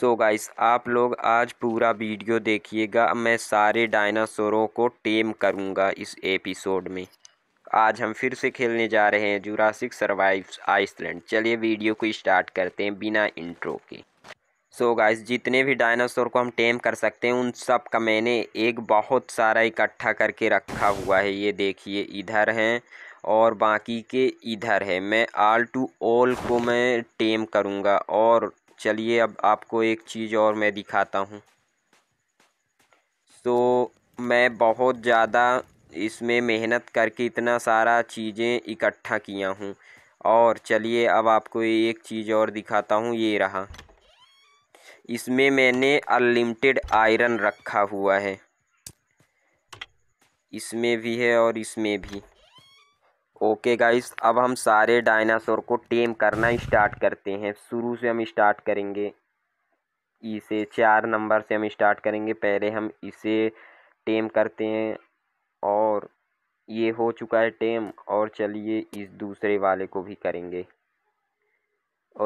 सो so guys आप लोग आज पूरा वीडियो देखिएगा मैं सारे डायनासोरों को टेम करूँगा इस एपिसोड में आज हम फिर से खेलने जा रहे हैं जुरासिक सर्वाइव्स आइसलैंड चलिए वीडियो को स्टार्ट करते हैं बिना इंट्रो के सो so गाइस जितने भी डायनासोर को हम टेम कर सकते हैं उन सब का मैंने एक बहुत सारा इकट्ठा करके रखा हुआ है ये देखिए इधर हैं और बाकी के इधर है मैं आल टू ऑल को मैं टेम करूँगा और चलिए अब आपको एक चीज़ और मैं दिखाता हूँ तो मैं बहुत ज़्यादा इसमें मेहनत करके इतना सारा चीज़ें इकट्ठा किया हूँ और चलिए अब आपको एक चीज़ और दिखाता हूँ ये रहा इसमें मैंने अनलिमिटेड आयरन रखा हुआ है इसमें भी है और इसमें भी ओके गाइस अब हम सारे डायनासोर को टेम करना स्टार्ट करते हैं शुरू से हम स्टार्ट करेंगे इसे चार नंबर से हम स्टार्ट करेंगे पहले हम इसे टेम करते हैं और ये हो चुका है टेम और चलिए इस दूसरे वाले को भी करेंगे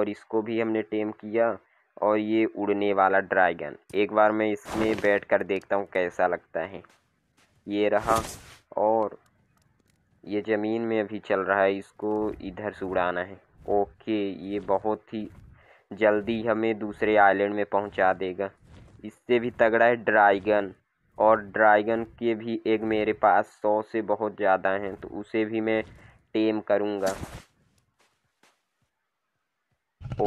और इसको भी हमने टेम किया और ये उड़ने वाला ड्रैगन एक बार मैं इसमें बैठ कर देखता हूँ कैसा लगता है ये रहा और ये ज़मीन में अभी चल रहा है इसको इधर से उड़ाना है ओके ये बहुत ही जल्दी हमें दूसरे आइलैंड में पहुंचा देगा इससे भी तगड़ा है ड्राइगन और ड्राइगन के भी एक मेरे पास सौ से बहुत ज़्यादा हैं तो उसे भी मैं टेम करूँगा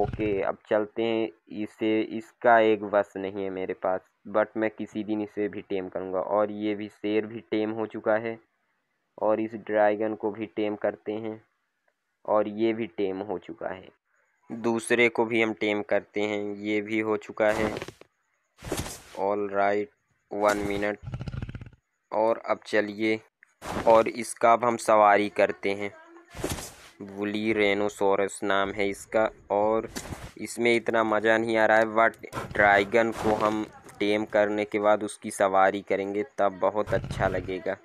ओके अब चलते हैं इसे इसका एक बस नहीं है मेरे पास बट मैं किसी दिन इसे भी टेम करूँगा और ये भी शेर भी टेम हो चुका है और इस ड्रैगन को भी टेम करते हैं और ये भी टेम हो चुका है दूसरे को भी हम टेम करते हैं ये भी हो चुका है ऑल राइट वन मिनट और अब चलिए और इसका अब हम सवारी करते हैं वुली रेनोसोरस नाम है इसका और इसमें इतना मज़ा नहीं आ रहा है बट ड्रैगन को हम टेम करने के बाद उसकी सवारी करेंगे तब बहुत अच्छा लगेगा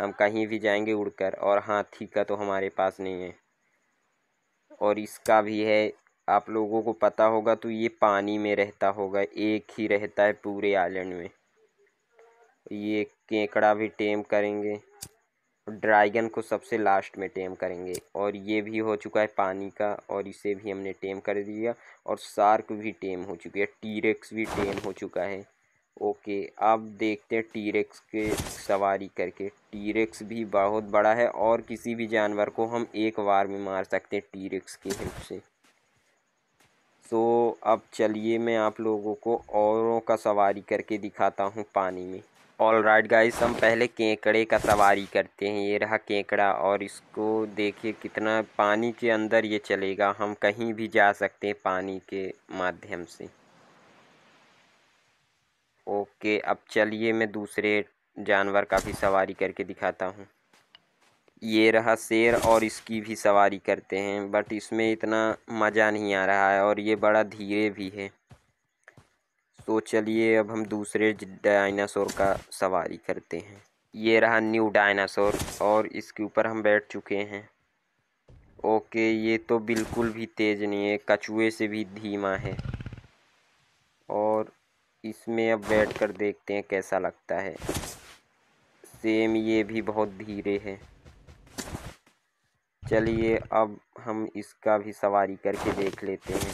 हम कहीं भी जाएंगे उड़कर और हाथी का तो हमारे पास नहीं है और इसका भी है आप लोगों को पता होगा तो ये पानी में रहता होगा एक ही रहता है पूरे आइलैंड में ये केकड़ा भी टेम करेंगे ड्रैगन को सबसे लास्ट में टेम करेंगे और ये भी हो चुका है पानी का और इसे भी हमने टेम कर दिया और सार्क भी टेम हो चुकी है टीरेक्स भी टेम हो चुका है ओके अब देखते हैं टीरेक्स के सवारी करके टीरेक्स भी बहुत बड़ा है और किसी भी जानवर को हम एक बार में मार सकते हैं टीरेक्स के हेल्प से तो अब चलिए मैं आप लोगों को औरों का सवारी करके दिखाता हूँ पानी में ऑल राइट गाइस हम पहले केकड़े का सवारी करते हैं ये रहा केकड़ा और इसको देखिए कितना पानी के अंदर ये चलेगा हम कहीं भी जा सकते हैं पानी के माध्यम से ओके अब चलिए मैं दूसरे जानवर का भी सवारी करके दिखाता हूँ ये रहा शेर और इसकी भी सवारी करते हैं बट इसमें इतना मज़ा नहीं आ रहा है और ये बड़ा धीरे भी है तो चलिए अब हम दूसरे डायनासोर का सवारी करते हैं ये रहा न्यू डायनासोर और इसके ऊपर हम बैठ चुके हैं ओके ये तो बिल्कुल भी तेज़ नहीं है कछुए से भी धीमा है और इसमें अब बैठ कर देखते हैं कैसा लगता है सेम ये भी बहुत धीरे है चलिए अब हम इसका भी सवारी करके देख लेते हैं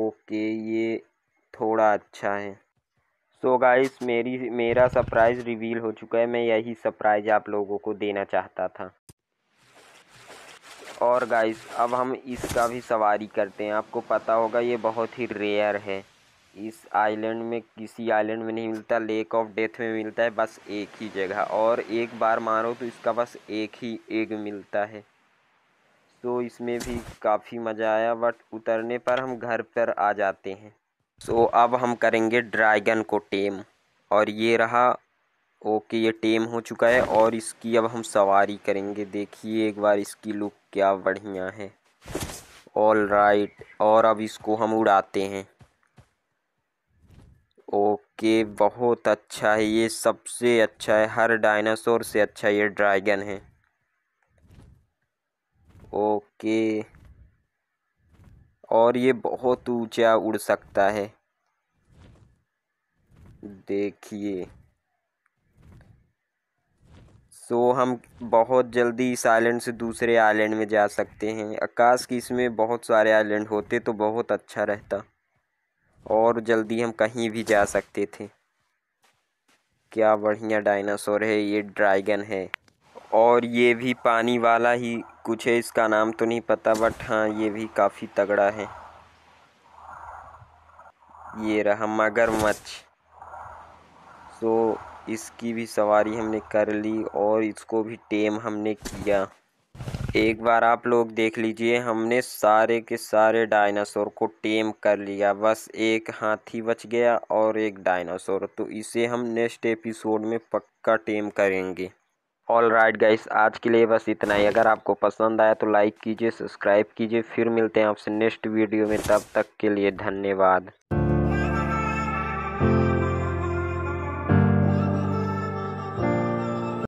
ओके ये थोड़ा अच्छा है सो so गाइस मेरी मेरा सरप्राइज़ रिवील हो चुका है मैं यही सरप्राइज़ आप लोगों को देना चाहता था और गाइस अब हम इसका भी सवारी करते हैं आपको पता होगा ये बहुत ही रेयर है इस आइलैंड में किसी आइलैंड में नहीं मिलता लेक ऑफ डेथ में मिलता है बस एक ही जगह और एक बार मारो तो इसका बस एक ही एग मिलता है तो इसमें भी काफ़ी मज़ा आया बट उतरने पर हम घर पर आ जाते हैं सो तो अब हम करेंगे ड्रैगन को टेम और ये रहा ओके ये टेम हो चुका है और इसकी अब हम सवारी करेंगे देखिए एक बार इसकी लुक क्या बढ़िया है ऑल राइट और अब इसको हम उड़ाते हैं ओके बहुत अच्छा है ये सबसे अच्छा है हर डायनासोर से अच्छा ये ड्रैगन है ओके और ये बहुत ऊंचा उड़ सकता है देखिए सो हम बहुत जल्दी इस आइलैंड से दूसरे आइलैंड में जा सकते हैं आकाश की इसमें बहुत सारे आइलैंड होते तो बहुत अच्छा रहता और जल्दी हम कहीं भी जा सकते थे क्या बढ़िया डायनासोर है ये ड्रैगन है और ये भी पानी वाला ही कुछ है इसका नाम तो नहीं पता बट हाँ ये भी काफ़ी तगड़ा है ये रहा मगरमच्छ तो इसकी भी सवारी हमने कर ली और इसको भी टेम हमने किया एक बार आप लोग देख लीजिए हमने सारे के सारे डायनासोर को टेम कर लिया बस एक हाथी बच गया और एक डायनासोर तो इसे हम नेक्स्ट एपिसोड में पक्का टेम करेंगे ऑल राइट गाइस आज के लिए बस इतना ही अगर आपको पसंद आया तो लाइक कीजिए सब्सक्राइब कीजिए फिर मिलते हैं आपसे नेक्स्ट वीडियो में तब तक के लिए धन्यवाद